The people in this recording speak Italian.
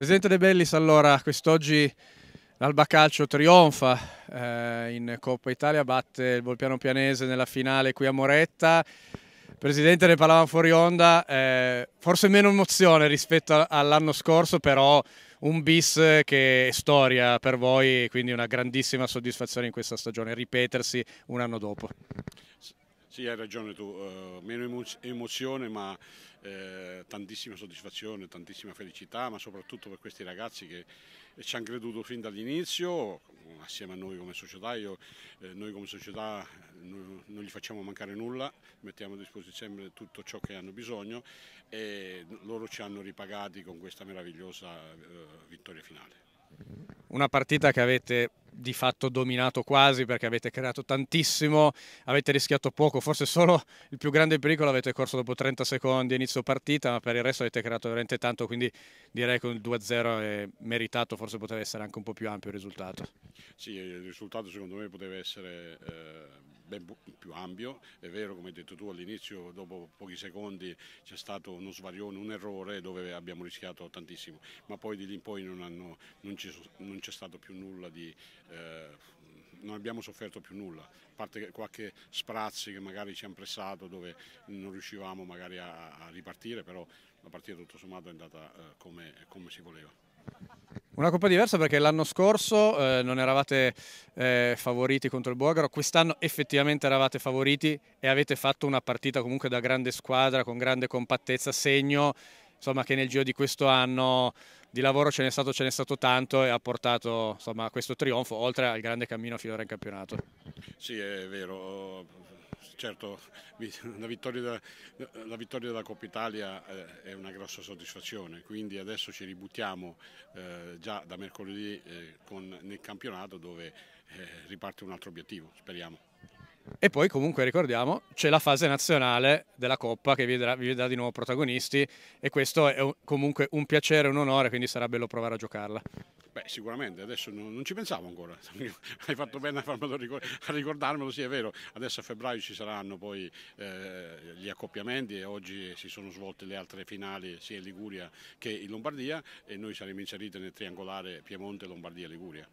Presidente De Bellis, allora quest'oggi l'Alba Calcio trionfa eh, in Coppa Italia, batte il Volpiano Pianese nella finale qui a Moretta. Presidente, ne parlavamo fuori onda, eh, forse meno emozione rispetto all'anno scorso, però un bis che è storia per voi, quindi una grandissima soddisfazione in questa stagione, ripetersi un anno dopo. Sì, hai ragione tu, uh, meno emozione ma eh, tantissima soddisfazione, tantissima felicità, ma soprattutto per questi ragazzi che eh, ci hanno creduto fin dall'inizio, assieme a noi come società, io, eh, noi come società eh, no, non gli facciamo mancare nulla, mettiamo a disposizione tutto ciò che hanno bisogno e loro ci hanno ripagati con questa meravigliosa eh, vittoria finale. Una partita che avete di fatto dominato quasi perché avete creato tantissimo, avete rischiato poco, forse solo il più grande pericolo avete corso dopo 30 secondi inizio partita, ma per il resto avete creato veramente tanto, quindi direi che il 2-0 è meritato, forse poteva essere anche un po' più ampio il risultato. Sì, il risultato secondo me poteva essere eh, ben più ampio, è vero come hai detto tu all'inizio, dopo pochi secondi c'è stato uno svarione, un errore dove abbiamo rischiato tantissimo, ma poi di lì in poi non, hanno, non c'è stato più nulla di eh, non abbiamo sofferto più nulla, a parte qualche sprazzi che magari ci hanno pressato dove non riuscivamo magari a, a ripartire, però la partita tutto sommato è andata eh, come, come si voleva. Una coppa diversa perché l'anno scorso eh, non eravate eh, favoriti contro il Bolgaro, quest'anno effettivamente eravate favoriti e avete fatto una partita comunque da grande squadra, con grande compattezza, segno insomma, che nel giro di questo anno di lavoro ce n'è stato, ce n'è stato tanto e ha portato insomma, a questo trionfo, oltre al grande cammino finora in campionato. Sì, è vero. Certo, la vittoria, della, la vittoria della Coppa Italia eh, è una grossa soddisfazione, quindi adesso ci ributtiamo eh, già da mercoledì eh, con, nel campionato dove riparte un altro obiettivo, speriamo. E poi comunque ricordiamo c'è la fase nazionale della Coppa che vi vedrà, vi vedrà di nuovo protagonisti e questo è un, comunque un piacere, un onore, quindi sarà bello provare a giocarla. Beh, sicuramente, adesso non, non, ci pensavo ancora, hai fatto bene a, farmelo, a ricordarmelo, sì è vero, adesso a febbraio ci saranno poi eh, gli accoppiamenti e oggi si sono svolte le altre finali sia in Liguria che in Lombardia e noi saremo inseriti nel triangolare Piemonte, Lombardia, Liguria.